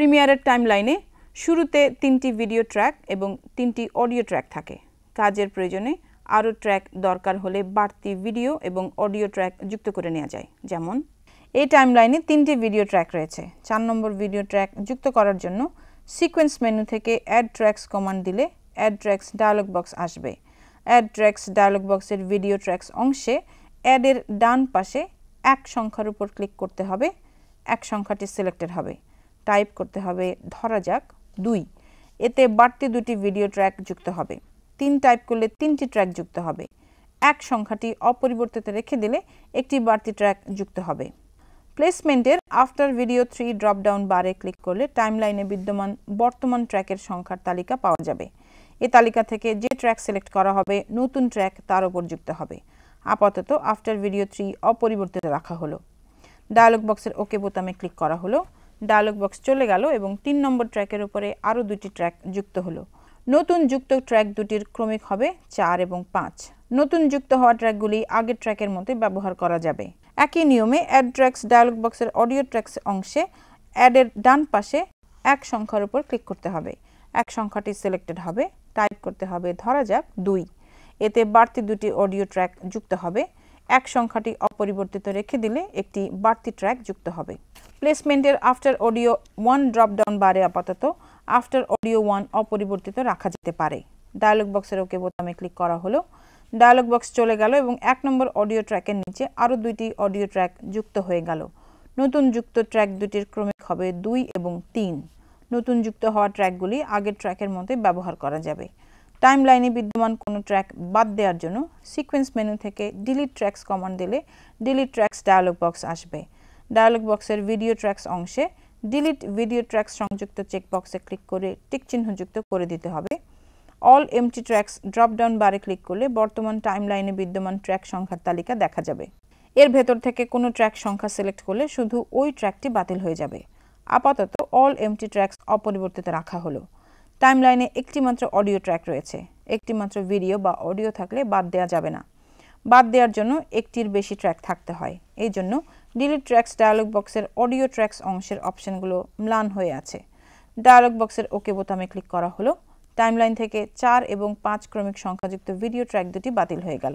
প্রিমিয়ারের টাইমলাইনে শুরুতে তিনটি video track এবং তিনটি অডিও ট্র্যাক থাকে কাজের প্রয়োজনে আরও ট্র্যাক দরকার হলে বাড়তি ভিডিও এবং অডিও ট্র্যাক যুক্ত করে নেওয়া যায় যেমন এই টাইমলাইনে তিনটি ভিডিও ট্র্যাক রয়েছে চার নম্বর ভিডিও ট্র্যাক যুক্ত করার জন্য সিকোয়েন্স মেনু থেকে অ্যাড ট্র্যাক্স কমান্ড দিলে অ্যাড ট্র্যাক্স ডায়ালগ বক্স আসবে অ্যাড ট্র্যাক্স ডায়ালগ বক্সের ভিডিও ট্র্যাক্স অংশে অ্যাডের ডান পাশে এক সংখ্যার উপর ক্লিক করতে হবে এক সংখ্যাটি সিলেক্টেড হবে টাইপ করতে হবে ধরা যাক দুই এতে বাড়তি দুটি ভিডিও ট্র্যাক যুক্ত হবে তিন টাইপ করলে তিনটি ট্র্যাক যুক্ত হবে এক সংখ্যাটি অপরিবর্তিত রেখে দিলে একটি বাড়তি ট্র্যাক যুক্ত হবে প্লেসমেন্টের আফটার ভিডিও থ্রি ড্রপডাউন বারে ক্লিক করলে টাইমলাইনে বিদ্যমান বর্তমান ট্র্যাকের সংখ্যার তালিকা পাওয়া যাবে এ তালিকা থেকে যে ট্র্যাক সিলেক্ট করা হবে নতুন ট্র্যাক তার উপর যুক্ত হবে আপাতত আফটার ভিডিও থ্রি অপরিবর্তিত রাখা হলো ডায়ালগ বক্সের ওকে বোতামে ক্লিক করা হলো ডায়ালগ বক্স চলে গেল এবং তিন নম্বর ট্র্যাকের উপরে আরও দুটি ট্র্যাক যুক্ত হলো নতুন যুক্ত ট্র্যাক দুটির ক্রমিক হবে চার এবং পাঁচ নতুন যুক্ত হওয়া ট্র্যাকগুলি আগের ট্র্যাকের মতোই ব্যবহার করা যাবে একই নিয়মে অ্যাড ট্র্যাক্স ডায়ালগ বক্সের অডিও ট্র্যাক্স অংশে অ্যাডের ডান পাশে এক সংখ্যার উপর ক্লিক করতে হবে এক সংখ্যাটি সিলেক্টেড হবে টাইপ করতে হবে ধরা যাক দুই এতে বাড়তি দুটি অডিও ট্র্যাক যুক্ত হবে এক সংখ্যাটি অপরিবর্তিত রেখে দিলে একটি বাড়তি ট্র্যাক যুক্ত হবে প্লেসমেন্টের আফটার অডিও ওয়ান ড্রপডাউন বারে আপাতত আফটার অডিও ওয়ান অপরিবর্তিত রাখা যেতে পারে ডায়ালগ বক্সের ওকে বোতামে ক্লিক করা হলো ডায়ালগ বক্স চলে গেল এবং এক নম্বর অডিও ট্র্যাকের নিচে আরও দুইটি অডিও ট্র্যাক যুক্ত হয়ে গেল নতুন যুক্ত ট্র্যাক দুটির ক্রমিক হবে দুই এবং তিন নতুন যুক্ত হওয়া ট্র্যাকগুলি আগের ট্র্যাকের মতোই ব্যবহার করা যাবে টাইমলাইনে বিদ্যমান কোনো ট্র্যাক বাদ দেওয়ার জন্য সিকোয়েন্স মেনু থেকে ডিলিট ট্র্যাক্স কমান্ড দিলে ডিলিট ট্র্যাক্স ডায়ালগ বক্স আসবে ডায়ালগ বক্সের ভিডিও ট্র্যাকস অংশে ডিলিট ভিডিও ট্র্যাক্স সংযুক্ত চেকবক্সে ক্লিক করে টিক চিহ্নযুক্ত করে দিতে হবে অল এমটি ট্র্যাক্স ড্রপডাউন বারে ক্লিক করলে বর্তমান টাইমলাইনে বিদ্যমান ট্র্যাক সংখ্যার তালিকা দেখা যাবে এর ভেতর থেকে কোনো ট্র্যাক সংখ্যা সিলেক্ট করলে শুধু ওই ট্র্যাকটি বাতিল হয়ে যাবে আপাতত অল এমটি ট্র্যাক্স অপরিবর্তিত রাখা হলো টাইমলাইনে একটিমাত্র অডিও ট্র্যাক রয়েছে একটিমাত্র ভিডিও বা অডিও থাকলে বাদ দেওয়া যাবে না বাদ দেওয়ার জন্য একটির বেশি ট্র্যাক থাকতে হয় এই জন্য ডিলিট ট্র্যাক্স ডায়ালগ বক্সের অডিও ট্র্যাক্স অংশের অপশানগুলো ম্লান হয়ে আছে ডায়ালগ বক্সের ওকে বোতামে ক্লিক করা হলো টাইমলাইন থেকে চার এবং পাঁচ ক্রমিক সংখ্যাযুক্ত ভিডিও ট্র্যাক দুটি বাতিল হয়ে গেল